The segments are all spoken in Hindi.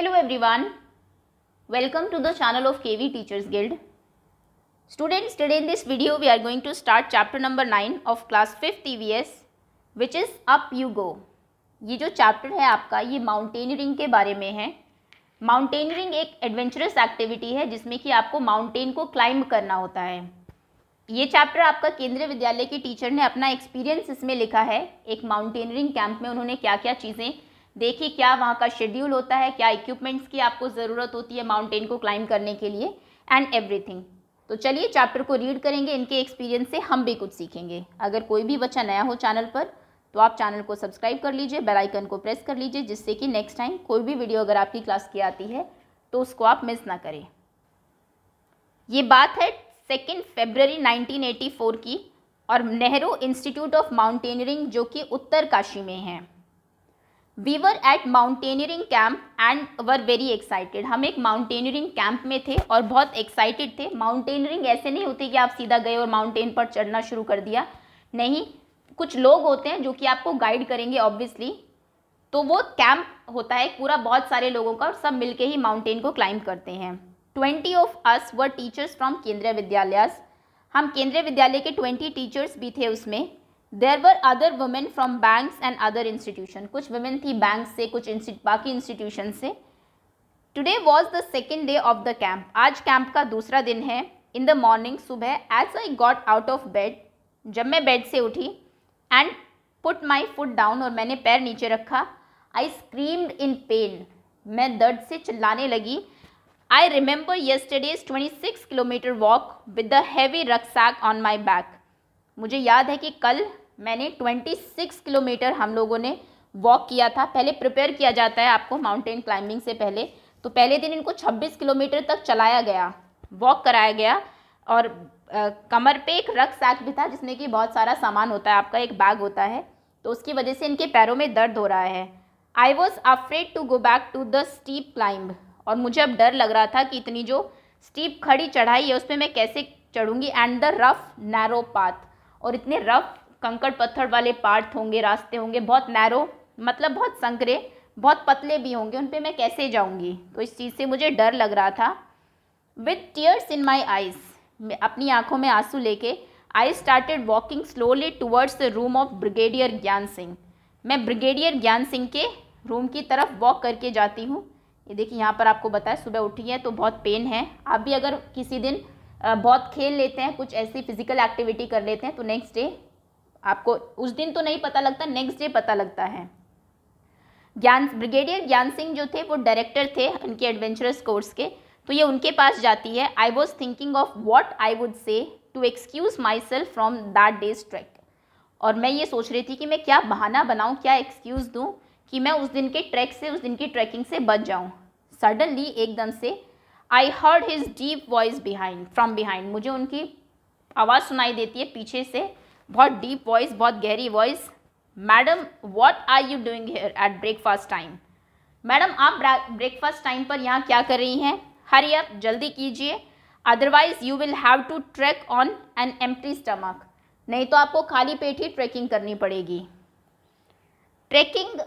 hello everyone welcome to the channel of KV teachers guild students today in this video we are going to start chapter number nine of class fifth EVS which is up you go ये जो चैप्टर है आपका ये माउंटेनियरिंग के बारे में है माउंटेनियरिंग एक एडवेंचरस एक्टिविटी है जिसमें कि आपको माउंटेन को क्लाइंब करना होता है ये चैप्टर आपका केंद्रीय विद्यालय के टीचर ने अपना एक्सपीरियंस इसमें लिखा है एक माउंटेनियरिंग कैंप में उन्होंने क्या क्या चीज़ें देखिए क्या वहाँ का शेड्यूल होता है क्या इक्विपमेंट्स की आपको ज़रूरत होती है माउंटेन को क्लाइंब करने के लिए एंड एवरीथिंग तो चलिए चैप्टर को रीड करेंगे इनके एक्सपीरियंस से हम भी कुछ सीखेंगे अगर कोई भी बच्चा नया हो चैनल पर तो आप चैनल को सब्सक्राइब कर लीजिए बेल आइकन को प्रेस कर लीजिए जिससे कि नेक्स्ट टाइम कोई भी वीडियो अगर आपकी क्लास की आती है तो उसको आप मिस ना करें ये बात है सेकेंड फेबररी 1984 की और नेहरू इंस्टीट्यूट ऑफ माउंटेनियरिंग जो कि उत्तर काशी में है we were at mountaineering camp and were very excited हम एक माउंटेनियरिंग कैंप में थे और बहुत एक्साइटेड थे माउंटेनियरिंग ऐसे नहीं होती कि आप सीधा गए और माउंटेन पर चढ़ना शुरू कर दिया नहीं कुछ लोग होते हैं जो कि आपको गाइड करेंगे ऑब्वियसली तो वो कैंप होता है पूरा बहुत सारे लोगों का और सब मिलके ही माउंटेन को क्लाइंब करते हैं twenty of us were teachers from Kendriya Vidyalaya हम केंद्रीय विद्यालय के ट्वेंटी टीचर्स भी थे उसमें there were other women from banks and other institution कुछ वुमेन थी बैंक से कुछ बाकी इंस्टीट्यूशन से today was the second day of the camp आज कैंप का दूसरा दिन है इन द मॉर्निंग सुबह as I got out of bed जब मैं बेड से उठी and put my foot down और मैंने पैर नीचे रखा आई स्क्रीम्ड इन पेन मैं दर्द से चिल्लाने लगी I remember yesterday's twenty six kilometre walk with the heavy rucksack on my back मुझे याद है कि कल मैंने 26 किलोमीटर हम लोगों ने वॉक किया था पहले प्रिपेयर किया जाता है आपको माउंटेन क्लाइंबिंग से पहले तो पहले दिन इनको 26 किलोमीटर तक चलाया गया वॉक कराया गया और आ, कमर पे एक रक्स सैक भी था जिसमें कि बहुत सारा सामान होता है आपका एक बैग होता है तो उसकी वजह से इनके पैरों में दर्द हो रहा है I was afraid to go back to the steep climb और मुझे अब डर लग रहा था कि इतनी जो स्टीप खड़ी चढ़ाई है उस पर मैं कैसे चढ़ूँगी and the rough narrow path और इतने रफ कंकड़ पत्थर वाले पार्ट होंगे रास्ते होंगे बहुत नैरो मतलब बहुत संकरे बहुत पतले भी होंगे उन पर मैं कैसे जाऊँगी तो इस चीज़ से मुझे डर लग रहा था with tears in my eyes अपनी आँखों में आंसू लेके I started walking slowly towards the room of brigadier Gyan Singh मैं ब्रिगेडियर ज्ञान सिंह के रूम की तरफ वॉक करके जाती हूँ ये देखिए यहाँ पर आपको बताया सुबह उठी है तो बहुत पेन है आप भी अगर किसी दिन बहुत खेल लेते हैं कुछ ऐसी फिजिकल एक्टिविटी कर लेते हैं तो नेक्स्ट डे आपको उस दिन तो नहीं पता लगता नेक्स्ट डे पता लगता है ज्ञान ब्रिगेडियर ज्ञान सिंह जो थे वो डायरेक्टर थे इनके एडवेंचरस कोर्स के तो ये उनके पास जाती है I was thinking of what I would say to excuse myself from that day's track और मैं ये सोच रही थी कि मैं क्या बहाना बनाऊँ क्या एक्सक्यूज़ दूँ कि मैं उस दिन के ट्रैक से उस दिन की ट्रैकिंग से बच जाऊँ सडनली एकदम से I heard his deep voice behind from behind मुझे उनकी आवाज़ सुनाई देती है पीछे से बहुत डीप वॉइस बहुत गहरी voice madam what are you doing here at breakfast time madam आप ब्रेकफास्ट टाइम पर यहाँ क्या कर रही हैं हरी अप जल्दी कीजिए otherwise you will have to track on an empty stomach नहीं तो आपको खाली पेट ही ट्रैकिंग करनी पड़ेगी ट्रैकिंग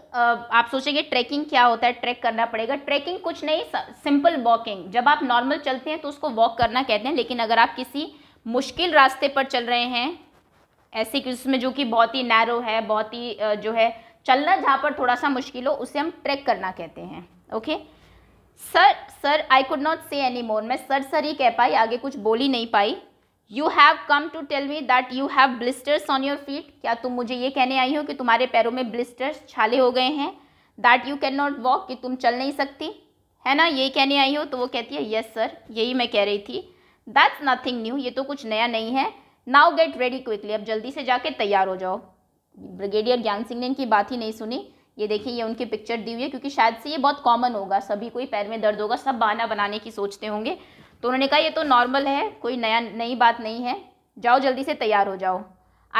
आप सोचेंगे ट्रैकिंग क्या होता है ट्रैक करना पड़ेगा ट्रैकिंग कुछ नहीं सिंपल वॉकिंग जब आप नॉर्मल चलते हैं तो उसको वॉक करना कहते हैं लेकिन अगर आप किसी मुश्किल रास्ते पर चल रहे हैं ऐसे कि उसमें जो कि बहुत ही नैरो है बहुत ही जो है चलना जहाँ पर थोड़ा सा मुश्किल हो उसे हम ट्रैक करना कहते हैं okay sir sir I could not say any more मैं सर सर ही कह पाई आगे कुछ बोल ही नहीं पाई you have come to tell me that you have blisters on your feet क्या तुम मुझे ये कहने आई हो कि तुम्हारे पैरों में ब्लिस्टर्स छाले हो गए हैं that you can not walk कि तुम चल नहीं सकती है ना यही कहने आई हो तो वो कहती है यस सर यही मैं कह रही थी दैट्स नथिंग न्यू ये तो कुछ नया नहीं है नाउ गेट रेडी क्विकली अब जल्दी से जाके तैयार हो जाओ ब्रिगेडियर ज्ञान सिंह ने इनकी बात ही नहीं सुनी ये देखिए ये उनकी पिक्चर दी हुई है क्योंकि शायद से ये बहुत कॉमन होगा सभी को ही पैर में दर्द होगा सब बहाना बनाने की सोचते होंगे तो उन्होंने कहा ये तो नॉर्मल है कोई नया नई बात नहीं है जाओ जल्दी से तैयार हो जाओ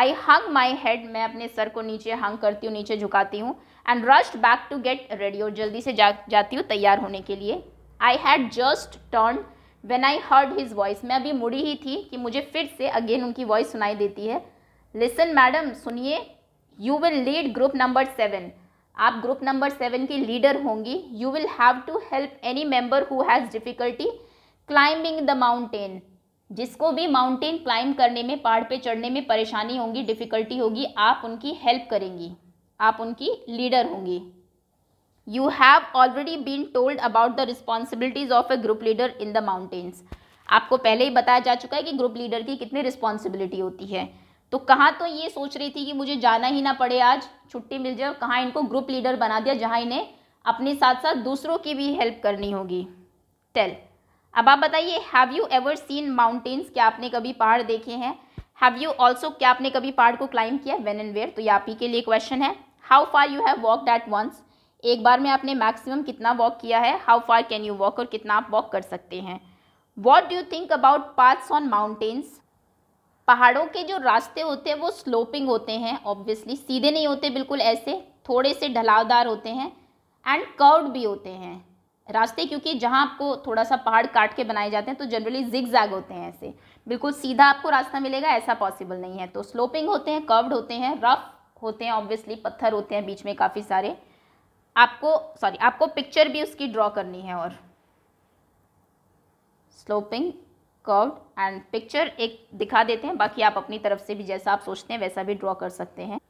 आई हंग माई हेड मैं अपने सर को नीचे हंग करती हूँ नीचे झुकाती हूँ and rushed back to get ready और जल्दी से जा जाती हूँ तैयार होने के लिए I had just turn when I heard his voice मैं अभी मुड़ी ही थी कि मुझे फिर से अगेन उनकी वॉइस सुनाई देती है लिसन मैडम सुनिए you will lead group number seven आप ग्रुप नंबर सेवन की लीडर होंगी you will have to help any member who has difficulty climbing the mountain जिसको भी माउंटेन क्लाइंब करने में पहाड़ पे चढ़ने में परेशानी होगी डिफ़िकल्टी होगी आप उनकी हेल्प करेंगी आप उनकी लीडर होंगी you have already been told about the responsibilities of a group leader in the mountains आपको पहले ही बताया जा चुका है कि ग्रुप लीडर की कितनी रिस्पॉन्सिबिलिटी होती है तो कहाँ तो ये सोच रही थी कि मुझे जाना ही ना पड़े आज छुट्टी मिल जाए कहाँ इनको ग्रुप लीडर बना दिया जहाँ इन्हें अपने साथ साथ दूसरों की भी हेल्प करनी होगी टेल अब आप बताइए have you ever seen mountains क्या आपने कभी पहाड़ देखे हैं हैव यू ऑल्सो क्या आपने कभी पहाड़ को क्लाइंब किया वेन एंड वेयर तो ये आप ही के लिए क्वेश्चन है how far you have walked at once एक बार में आपने मैक्सिमम कितना वॉक किया है how far can you walk और कितना आप वॉक कर सकते हैं what do you think about paths on mountains पहाड़ों के जो रास्ते होते हैं वो स्लोपिंग होते हैं ऑब्वियसली सीधे नहीं होते बिल्कुल ऐसे थोड़े से ढलावदार होते हैं एंड कर्व्ड भी होते हैं रास्ते क्योंकि जहाँ आपको थोड़ा सा पहाड़ काट के बनाए जाते हैं तो जनरली जिग जैग होते हैं ऐसे बिल्कुल सीधा आपको रास्ता मिलेगा ऐसा पॉसिबल नहीं है तो स्लोपिंग होते हैं कर्व्ड होते हैं रफ होते हैं ऑब्वियसली पत्थर होते हैं बीच में काफ़ी सारे आपको सॉरी आपको पिक्चर भी उसकी ड्रॉ करनी है और स्लोपिंग कर्व्ड एंड पिक्चर एक दिखा देते हैं बाकी आप अपनी तरफ से भी जैसा आप सोचते हैं वैसा भी ड्रॉ कर सकते हैं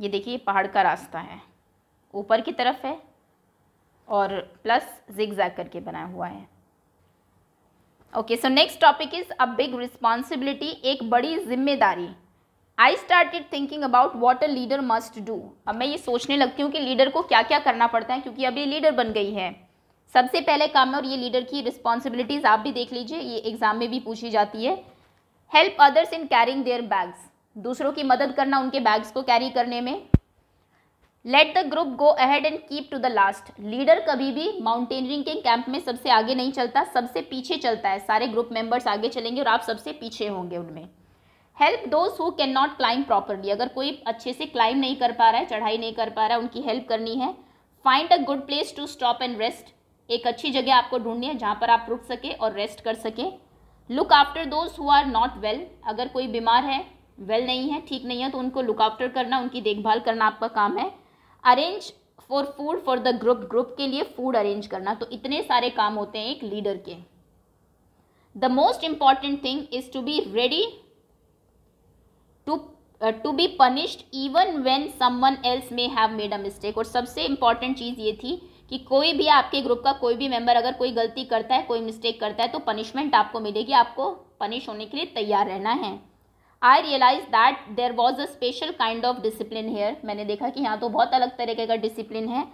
ये देखिए पहाड़ का रास्ता है ऊपर की तरफ है और प्लस जैग करके बना हुआ है okay so next topic is a big responsibility एक बड़ी जिम्मेदारी I started thinking about what a leader must do अब मैं ये सोचने लगती हूँ कि लीडर को क्या क्या करना पड़ता है क्योंकि अब ये लीडर बन गई है सबसे पहले काम है और ये लीडर की रिस्पॉन्सिबिलिटीज़ आप भी देख लीजिए ये एग्ज़ाम में भी पूछी जाती है help others in carrying their bags दूसरों की मदद करना उनके बैग्स को कैरी करने में let the group go ahead and keep to the last leader कभी भी माउंटेनियरिंग के कैंप में सबसे आगे नहीं चलता सबसे पीछे चलता है सारे ग्रुप मेंबर्स आगे चलेंगे और आप सबसे पीछे होंगे उनमें help those who can not climb properly अगर कोई अच्छे से क्लाइम नहीं कर पा रहा है चढ़ाई नहीं कर पा रहा है उनकी हेल्प करनी है find a good place to stop and rest एक अच्छी जगह आपको ढूंढनी है जहाँ पर आप रुक सके और रेस्ट कर सके look after those who are not well अगर कोई बीमार है वेल well नहीं है ठीक नहीं है तो उनको लुक आफ्टर करना उनकी देखभाल करना आपका काम है arrange for food for the group group के लिए फूड अरेंज करना तो इतने सारे काम होते हैं एक लीडर के the most important thing is to be ready to to be punished even when someone else may have made a mistake और सबसे इंपॉर्टेंट चीज़ ये थी कि कोई भी आपके ग्रुप का कोई भी मेंबर अगर कोई गलती करता है कोई मिस्टेक करता है तो पनिशमेंट आपको मिलेगी आपको पनिश होने के लिए तैयार रहना है I realise that there was a special kind of discipline here मैंने देखा कि यहाँ तो बहुत अलग तरीके का डिसिप्लिन है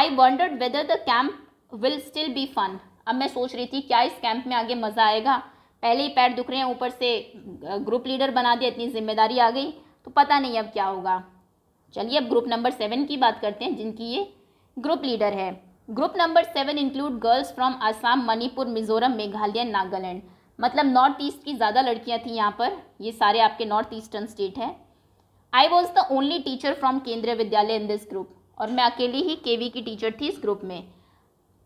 I wondered whether the camp will still be fun अब मैं सोच रही थी क्या इस कैंप में आगे मज़ा आएगा पहले ही पैर दुख रहे हैं ऊपर से ग्रुप लीडर बना दिया इतनी जिम्मेदारी आ गई तो पता नहीं अब क्या होगा चलिए अब ग्रुप नंबर सेवन की बात करते हैं जिनकी ये ग्रुप लीडर है group number seven include girls from Assam Manipur Mizoram Meghalaya Nagaland मतलब नॉर्थ ईस्ट की ज़्यादा लड़कियाँ थी यहाँ पर ये सारे आपके नॉर्थ ईस्टर्न स्टेट हैं I was the only teacher from Kendriya Vidyalaya in this group और मैं अकेली ही के की टीचर थी इस ग्रुप में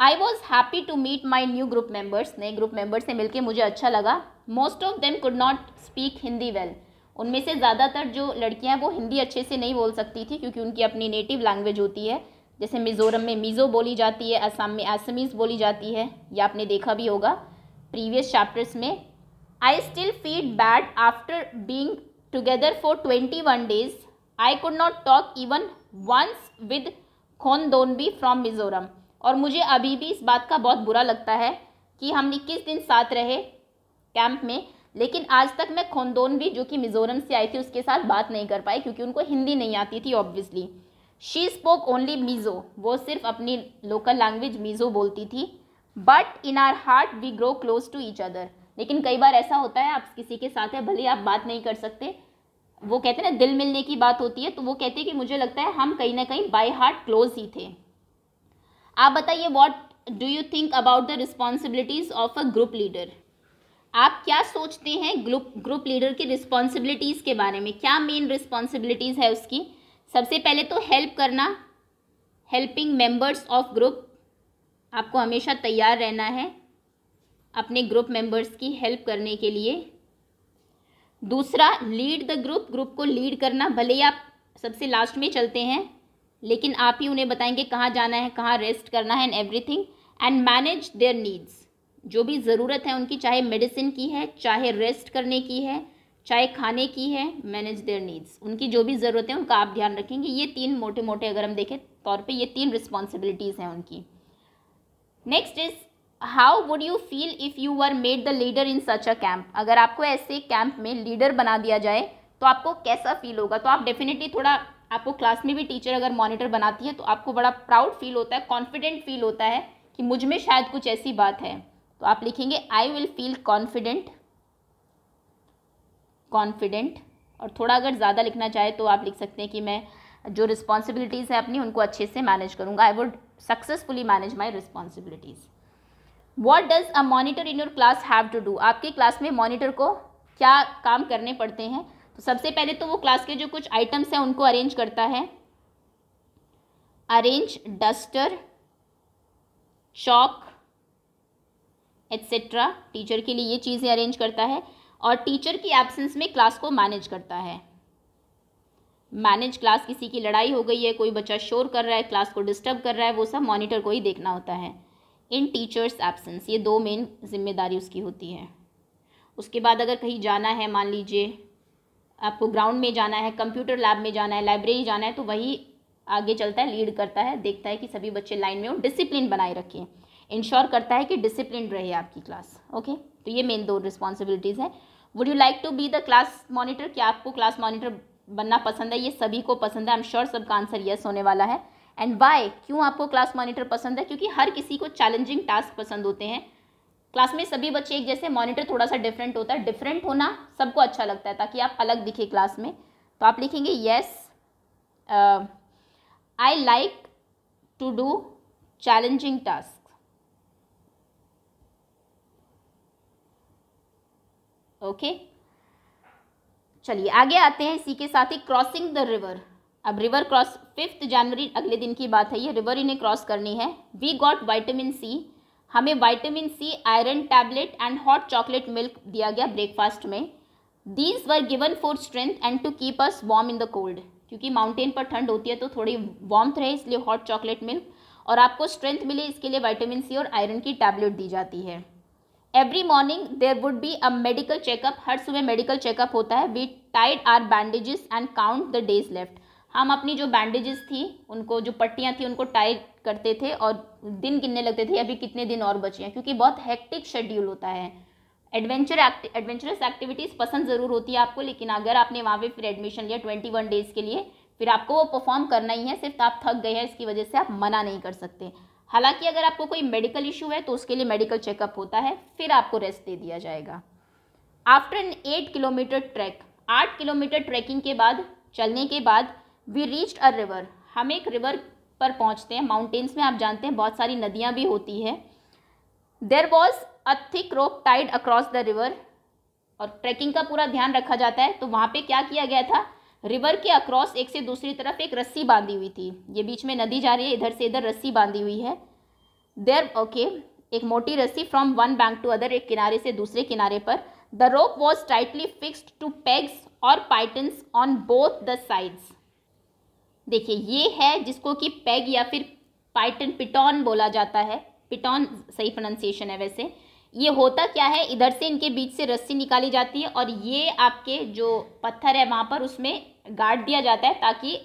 I was happy to meet my new group members नए ग्रुप मेम्बर्स से मिलकर मुझे अच्छा लगा most of them could not speak Hindi well उनमें से ज़्यादातर जो लड़कियाँ हैं वो हिंदी अच्छे से नहीं बोल सकती थी क्योंकि उनकी अपनी नेटिव लैंग्वेज होती है जैसे मिज़ोरम में मिज़ो बोली जाती है असम में असमीज़ बोली जाती है या आपने देखा भी होगा प्रीवियस चैप्टर्स में I still feel bad after being together for twenty one days I could not talk even once with Khon Khondonbi from Mizoram और मुझे अभी भी इस बात का बहुत बुरा लगता है कि हम इक्कीस दिन साथ रहे कैंप में लेकिन आज तक मैं खोनदोन भी जो कि मिज़ोरम से आई थी उसके साथ बात नहीं कर पाई क्योंकि उनको हिंदी नहीं आती थी obviously she spoke only Mizo वो सिर्फ अपनी लोकल लैंग्वेज मीज़ो बोलती थी but in our heart we grow close to each other लेकिन कई बार ऐसा होता है आप किसी के साथ है भले आप बात नहीं कर सकते वो कहते हैं ना दिल मिलने की बात होती है तो वो कहते हैं कि मुझे लगता है हम कहीं ना कहीं बाई हार्ट क्लोज ही थे आप बताइए what do you think about the responsibilities of a group leader आप क्या सोचते हैं ग्रुप ग्रुप लीडर की रिस्पॉन्सिबिलिटीज़ के बारे में क्या मेन रिस्पॉन्सिबिलिटीज़ है उसकी सबसे पहले तो हेल्प करना हेल्पिंग मेंबर्स ऑफ ग्रुप आपको हमेशा तैयार रहना है अपने ग्रुप मेंबर्स की हेल्प करने के लिए दूसरा लीड द ग्रुप ग्रुप को लीड करना भले ही आप सबसे लास्ट में चलते हैं लेकिन आप ही उन्हें बताएंगे कहाँ जाना है कहाँ रेस्ट करना है and everything and manage their needs जो भी ज़रूरत है उनकी चाहे मेडिसिन की है चाहे रेस्ट करने की है चाहे खाने की है मैनेज देयर नीड्स उनकी जो भी ज़रूरत है उनका आप ध्यान रखेंगे ये तीन मोटे मोटे अगर हम देखें तौर पे ये तीन रिस्पॉन्सिबिलिटीज़ हैं उनकी next is how would you feel if you are made the leader in such a camp अगर आपको ऐसे कैंप में लीडर बना दिया जाए तो आपको कैसा फील होगा तो आप डेफिनेटली थोड़ा आपको क्लास में भी टीचर अगर मॉनिटर बनाती है तो आपको बड़ा प्राउड फील होता है कॉन्फिडेंट फील होता है कि मुझ में शायद कुछ ऐसी बात है तो आप लिखेंगे I will feel confident confident और थोड़ा अगर ज़्यादा लिखना चाहे तो आप लिख सकते हैं कि मैं जो रिस्पॉन्सिबिलिटीज़ हैं अपनी उनको अच्छे से मैनेज करूँगा I would successfully manage my responsibilities what does a monitor in your class have to do आपके क्लास में मॉनिटर को क्या काम करने पड़ते हैं तो सबसे पहले तो वो क्लास के जो कुछ आइटम्स हैं उनको अरेंज करता है arrange duster chalk etcetera teacher के लिए ये चीज़ें अरेंज करता है और टीचर की एब्सेंस में क्लास को मैनेज करता है मैनेज क्लास किसी की लड़ाई हो गई है कोई बच्चा शोर कर रहा है क्लास को डिस्टर्ब कर रहा है वो सब मॉनिटर को ही देखना होता है इन टीचर्स एब्सेंस ये दो मेन जिम्मेदारी उसकी होती है उसके बाद अगर कहीं जाना है मान लीजिए आपको ग्राउंड में जाना है कंप्यूटर लैब में जाना है लाइब्रेरी जाना है तो वही आगे चलता है लीड करता है देखता है कि सभी बच्चे लाइन में हो डिसिप्लिन बनाए रखें इंश्योर करता है कि डिसिप्लिन रहे आपकी क्लास ओके तो ये मेन दो रिस्पॉन्सिबिलिटीज़ है would you like to be the class monitor क्या आपको क्लास मॉनिटर बनना पसंद है ये सभी को पसंद है आई एम श्योर सबका आंसर येस होने वाला है एंड वाई क्यों आपको क्लास मॉनिटर पसंद है क्योंकि हर किसी को चैलेंजिंग टास्क पसंद होते हैं क्लास में सभी बच्चे एक जैसे मॉनिटर थोड़ा सा डिफरेंट होता है डिफरेंट होना सबको अच्छा लगता है ताकि आप अलग दिखे क्लास में तो आप लिखेंगे yes I like to do challenging task okay चलिए आगे आते हैं इसी के साथ ही क्रॉसिंग द रिवर अब रिवर क्रॉस फिफ्थ जनवरी अगले दिन की बात है ये रिवर इन्हें क्रॉस करनी है वी गॉट वाइटामिन सी हमें vitamin C iron tablet and hot chocolate milk दिया गया ब्रेकफास्ट में these were given for strength and to keep us warm in the cold क्योंकि माउंटेन पर ठंड होती है तो थोड़ी वार्म रहे इसलिए हॉट चॉकलेट मिल्क और आपको स्ट्रेंथ मिले इसके लिए वाइटामिन सी और आयरन की टैबलेट दी जाती है every morning there would be a medical checkup हर सुबह मेडिकल चेकअप होता है we tied our bandages and count the days left हम अपनी जो बैंडेजेस थी उनको जो पट्टियाँ थी उनको टाइड करते थे और दिन गिनने लगते थे अभी कितने दिन और बचे हैं क्योंकि बहुत हेक्टिक शेड्यूल होता है एडवेंचर एडवेंचरस एक्टिविटीज़ पसंद ज़रूर होती है आपको लेकिन अगर आपने वहाँ पे फिर एडमिशन लिया ट्वेंटी वन डेज़ के लिए फिर आपको वो परफॉर्म करना ही है सिर्फ तो आप थक गए हैं इसकी वजह से आप मना नहीं कर सकते हालांकि अगर आपको कोई मेडिकल इशू है तो उसके लिए मेडिकल चेकअप होता है फिर आपको रेस्ट दे दिया जाएगा after an eight kilometer trek आठ किलोमीटर ट्रैकिंग के बाद चलने के बाद वी रीच अ रिवर हम एक रिवर पर पहुंचते हैं माउंटेन्स में आप जानते हैं बहुत सारी नदियां भी होती है there was a thick rope tied across the river और ट्रैकिंग का पूरा ध्यान रखा जाता है तो वहाँ पे क्या किया गया था रिवर के अक्रॉस एक से दूसरी तरफ एक रस्सी बांधी हुई थी ये बीच में नदी जा रही है इधर से इधर रस्सी बांधी हुई है देर ओके okay, एक मोटी रस्सी from one bank to other एक किनारे से दूसरे किनारे पर the rope was tightly fixed to pegs और pitons on both the sides देखिए ये है जिसको कि पैग या फिर पाइटन पिटॉन बोला जाता है पिटॉन सही प्रोनाउंसिएशन है वैसे ये होता क्या है इधर से इनके बीच से रस्सी निकाली जाती है और ये आपके जो पत्थर है वहाँ पर उसमें गाड़ दिया जाता है ताकि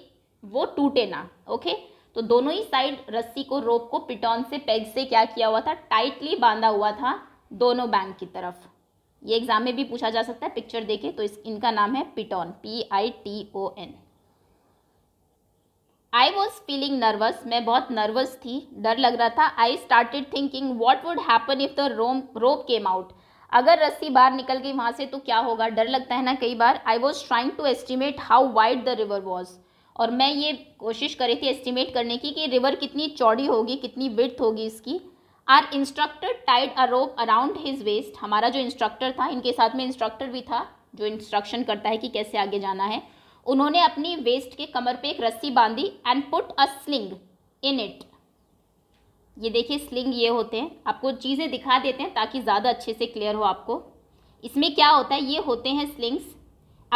वो टूटे ना ओके तो दोनों ही साइड रस्सी को रोप को पिटॉन से पेग से क्या किया हुआ था टाइटली बांधा हुआ था दोनों बैंक की तरफ ये एग्जाम में भी पूछा जा सकता है पिक्चर देखे तो इस इनका नाम है piton P I T O N I was feeling nervous मैं बहुत नर्वस थी डर लग रहा था I started thinking what would happen if the rope rope came out अगर रस्सी बाहर निकल गई वहां से तो क्या होगा डर लगता है ना कई बार I was trying to estimate how wide the river was और मैं ये कोशिश कर रही थी एस्टिमेट करने की कि रिवर कितनी चौड़ी होगी कितनी विर्थ होगी इसकी our instructor tied a rope around his waist हमारा जो इंस्ट्रक्टर था इनके साथ में इंस्ट्रक्टर भी था जो इंस्ट्रक्शन करता है कि कैसे आगे जाना है उन्होंने अपनी वेस्ट के कमर पे एक रस्सी बांधी and put a sling in it ये देखिए स्लिंग ये होते हैं आपको चीज़ें दिखा देते हैं ताकि ज़्यादा अच्छे से क्लियर हो आपको इसमें क्या होता है ये होते हैं स्लिंग्स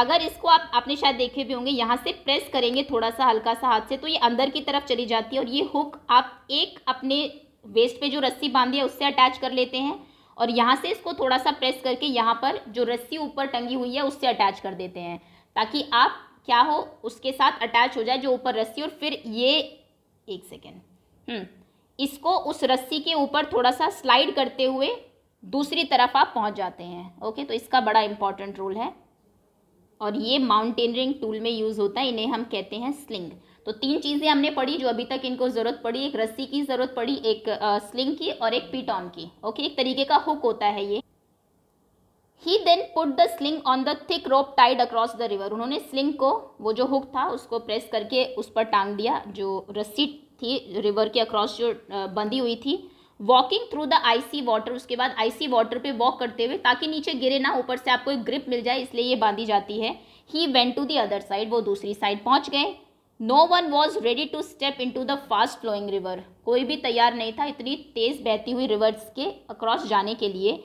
अगर इसको आप आपने शायद देखे भी होंगे यहाँ से प्रेस करेंगे थोड़ा सा हल्का सा हाथ से तो ये अंदर की तरफ चली जाती है और ये हुक आप एक अपने वेस्ट पे जो रस्सी बांधी है उससे अटैच कर लेते हैं और यहाँ से इसको थोड़ा सा प्रेस करके यहाँ पर जो रस्सी ऊपर टंगी हुई है उससे अटैच कर देते हैं ताकि आप क्या हो उसके साथ अटैच हो जाए जो ऊपर रस्सी और फिर ये एक सेकेंड इसको उस रस्सी के ऊपर थोड़ा सा स्लाइड करते हुए दूसरी तरफ आप पहुंच जाते हैं ओके तो इसका बड़ा इंपॉर्टेंट रोल है और ये माउंटेनरिंग टूल में यूज़ होता है इन्हें हम कहते हैं स्लिंग तो तीन चीज़ें हमने पढ़ी जो अभी तक इनको ज़रूरत पड़ी एक रस्सी की ज़रूरत पड़ी एक आ, स्लिंग की और एक पीटॉन की ओके एक तरीके का हुक होता है ये he then put the sling on the thick rope tied across the river उन्होंने स्लिंग को वो जो हुक था उसको प्रेस करके उस पर टांग दिया जो रस्सी थी रिवर के अक्रॉस जो बंधी हुई थी walking through the icy water उसके बाद आईसी वाटर पे वॉक करते हुए ताकि नीचे गिरे ना ऊपर से आपको एक ग्रिप मिल जाए इसलिए ये बांधी जाती है he went to the other side वो दूसरी साइड पहुंच गए no one was ready to step into the fast flowing river कोई भी तैयार नहीं था इतनी तेज बहती हुई रिवर्स के अक्रॉस जाने के लिए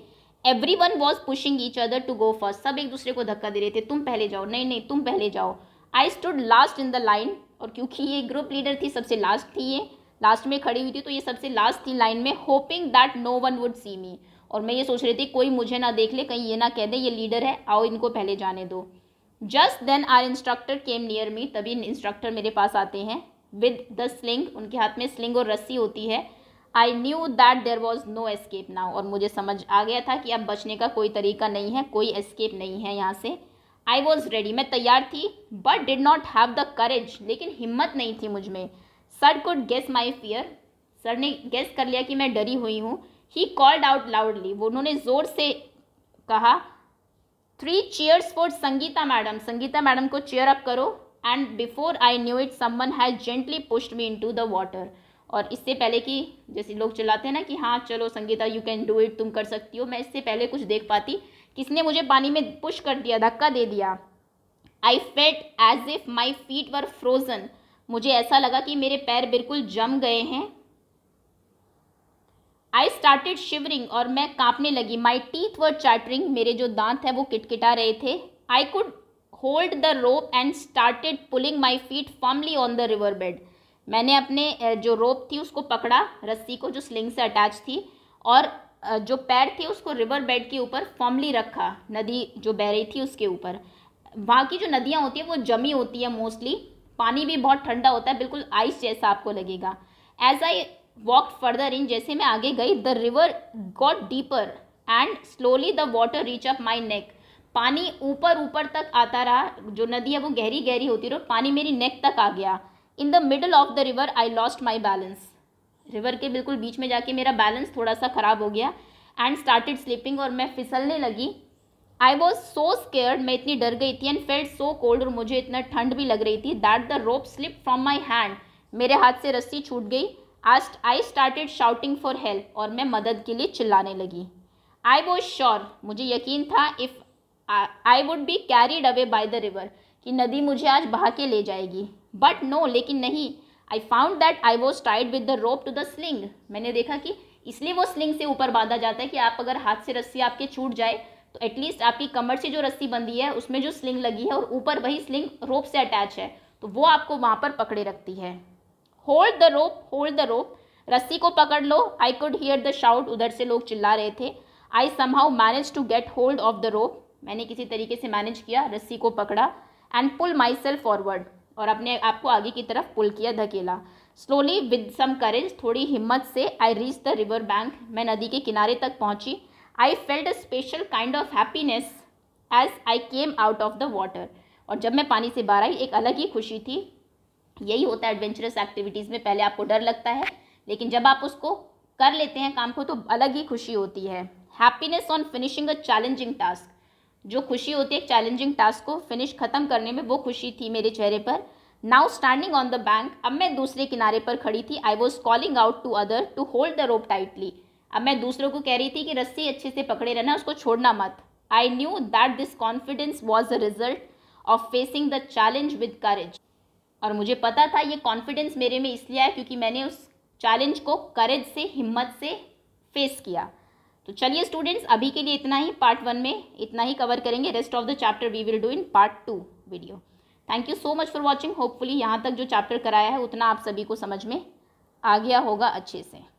everyone was pushing each other to go first सब एक दूसरे को धक्का दे रहे थे तुम पहले जाओ नहीं नहीं तुम पहले जाओ I stood last in the line और क्योंकि ये ग्रुप लीडर थी सबसे लास्ट थी ये लास्ट में खड़ी हुई थी तो ये सबसे लास्ट थी लाइन में hoping that no one would see me और मैं ये सोच रही थी कोई मुझे ना देख ले कहीं ये ना कह दे ये लीडर है आओ इनको पहले जाने दो just then our instructor came near me तभी इंस्ट्रक्टर मेरे पास आते हैं विद द स्लिंग उनके हाथ में स्लिंग और रस्सी होती है I knew that there was no escape now और मुझे समझ आ गया था कि अब बचने का कोई तरीका नहीं है कोई एस्केप नहीं है यहाँ से आई वॉज रेडी मैं तैयार थी but did not have the courage लेकिन हिम्मत नहीं थी मुझ में sir could guess my fear sir ने गेस कर लिया कि मैं डरी हुई हूँ ही कॉल्ड आउट लाउडली वो उन्होंने ज़ोर से कहा three cheers for Sangeeta madam Sangeeta madam को चेयर अप करो and before I knew it someone has gently pushed me into the water और इससे पहले कि जैसे लोग चलाते हैं ना कि हाँ चलो Sangeeta you can do it तुम कर सकती हो मैं इससे पहले कुछ देख पाती किसने मुझे पानी में पुश कर दिया धक्का दे दिया I felt as if my feet were frozen मुझे ऐसा लगा कि मेरे पैर बिल्कुल जम गए हैं आई स्टार्टेड शिवरिंग और मैं कांपने लगी माई टीथ वर चार्टरिंग मेरे जो दांत है वो किटकिटा रहे थे I could hold the rope and started pulling my feet firmly on the river bed मैंने अपने जो रोप थी उसको पकड़ा रस्सी को जो स्लिंग से अटैच थी और जो पैर थे उसको रिवर बेड के ऊपर फॉर्मली रखा नदी जो बह रही थी उसके ऊपर वहाँ की जो नदियाँ होती हैं वो जमी होती है मोस्टली पानी भी बहुत ठंडा होता है बिल्कुल आइस जैसा आपको लगेगा as I walk further in जैसे मैं आगे गई the river got deeper and slowly the water reach up my neck पानी ऊपर ऊपर तक आता रहा जो नदी है वो गहरी गहरी होती रही पानी मेरी नेक तक आ गया in the middle of the river I lost my balance river के बिल्कुल बीच में जाके मेरा बैलेंस थोड़ा सा ख़राब हो गया एंड स्टार्टेड स्लिपिंग और मैं फिसलने लगी आई वॉज सो स्केयर्ड मैं इतनी डर गई थी एंड फेल्ट सो कोल्ड और मुझे इतना ठंड भी लग रही थी that the rope slip from my hand मेरे हाथ से रस्सी छूट गई आस्ट I started shouting for help और मैं मदद के लिए चिल्लाने लगी आई वॉज श्योर मुझे यकीन था if I would be carried away by the river कि नदी मुझे आज बहा के ले जाएगी बट नो no, लेकिन नहीं I found that I was tied with the rope to the sling मैंने देखा कि इसलिए वो स्लिंग से ऊपर बांधा जाता है कि आप अगर हाथ से रस्सी आपके छूट जाए तो एटलीस्ट आपकी कमर से जो रस्सी बंधी है उसमें जो स्लिंग लगी है और ऊपर वही स्लिंग रोप से अटैच है तो वो आपको वहाँ पर पकड़े रखती है hold the rope hold the rope रस्सी को पकड़ लो I could hear the shout उधर से लोग चिल्ला रहे थे I somehow manage to get hold of the rope मैंने किसी तरीके से मैनेज किया रस्सी को पकड़ा and pull myself forward और अपने आप को आगे की तरफ पुल किया धकेला स्लोली विद सम करेज थोड़ी हिम्मत से I reach the river bank मैं नदी के किनारे तक पहुंची I felt a special kind of happiness as I came out of the water और जब मैं पानी से बाहर आई एक अलग ही खुशी थी यही होता है एडवेंचरस एक्टिविटीज़ में पहले आपको डर लगता है लेकिन जब आप उसको कर लेते हैं काम को तो अलग ही खुशी होती है happiness on finishing a challenging task जो खुशी होती है एक चैलेंजिंग टास्क को फिनिश ख़त्म करने में वो खुशी थी मेरे चेहरे पर now standing on the bank अब मैं दूसरे किनारे पर खड़ी थी I was calling out to other to hold the rope tightly अब मैं दूसरों को कह रही थी कि रस्सी अच्छे से पकड़े रहना उसको छोड़ना मत I knew that this confidence was a result of facing the challenge with courage और मुझे पता था ये कॉन्फिडेंस मेरे में इसलिए आया क्योंकि मैंने उस चैलेंज को करेज से हिम्मत से फेस किया तो चलिए स्टूडेंट्स अभी के लिए इतना ही पार्ट वन में इतना ही कवर करेंगे rest of the chapter we will do in part two video thank you so much for watching hopefully यहाँ तक जो चैप्टर कराया है उतना आप सभी को समझ में आ गया होगा अच्छे से